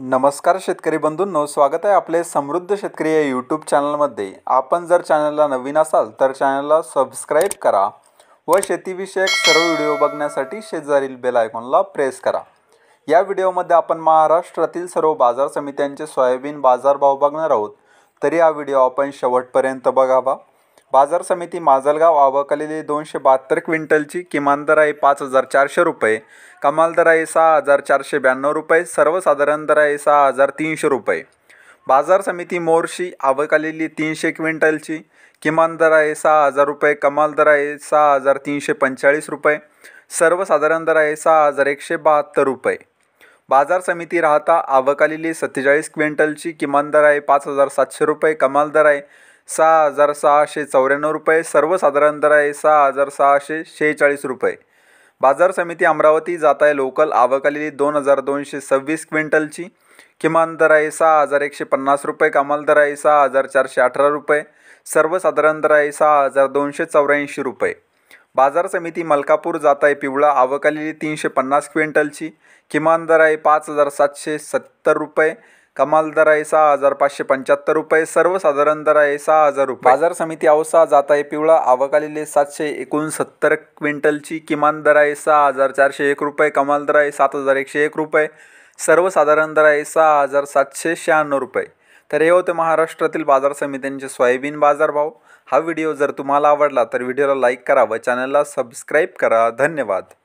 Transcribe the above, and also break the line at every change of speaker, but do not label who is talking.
नमस्कार शेतकरी बंधूंनो स्वागत आहे आपले समृद्ध शेतकरी या यूट्यूब चॅनलमध्ये आपण जर चॅनलला नवीन असाल तर चॅनलला सबस्क्राईब करा व शेतीविषयक सर्व व्हिडिओ बघण्यासाठी शेजारील बेल आयकॉनला प्रेस करा या व्हिडिओमध्ये आपण महाराष्ट्रातील सर्व बाजार समित्यांचे सोयाबीन बाजारभाव बघणार आहोत तरी हा व्हिडिओ आपण शेवटपर्यंत बघावा बाजार समिती माजलगाव आवकलेली दोनशे बहात्तर क्विंटलची किमान दर आहे पाच हजार चारशे रुपये कमाल दर आहे सहा हजार चारशे ब्याण्णव रुपये सर्वसाधारण दर आहे सहा हजार तीनशे रुपये बाजार समिती मोर्शी आवकालेली तीनशे क्विंटलची किमान दर आहे सहा हजार रुपये कमाल दर आहे सहा हजार तीनशे पंचेचाळीस रुपये सर्वसाधारण दर आहे सहा हजार एकशे बहात्तर रुपये बाजार समिती राहता आवकालेली सत्तेचाळीस क्विंटलची किमान दर आहे पाच हजार सातशे रुपये कमाल दर आहे सहा हजार सहाशे चौऱ्याण्णव रुपये सर्वसाधारण दर आहे सहा हजार सहाशे शेहेचाळीस रुपये बाजार समिती अमरावती जात आहे लोकल आवकालेली दोन हजार दोनशे सव्वीस क्विंटलची किमान दर आहे सहा हजार एकशे पन्नास रुपये कमाल दर आहे सहा हजार चारशे अठरा रुपये सर्वसाधारण दर आहे सहा हजार दोनशे चौऱ्याऐंशी रुपये बाजार समिती मलकापूर जात आहे पिवळा आवकालेली तीनशे पन्नास क्विंटलची किमान दर आहे पाच हजार सातशे सत्तर रुपये कमाल दर आहे सहा हजार पाचशे पंच्याहत्तर रुपये सर्वसाधारण दर आहे सहा हजार रुपये बाजार समिती औसा जात आहे पिवळा आवकालेले सातशे एकोणसत्तर क्विंटलची किमान दर आहे सहा हजार चारशे एक रुपये कमाल दर आहे सात हजार एकशे एक रुपये सर्वसाधारण दर आहे सहा हजार सातशे शहाण्णव रुपये तर हे होते महाराष्ट्रातील बाजार समित्यांचे सोयाबीन बाजारभाव हा व्हिडिओ जर तुम्हाला आवडला तर व्हिडिओला लाईक करा व चॅनलला सबस्क्राईब करा धन्यवाद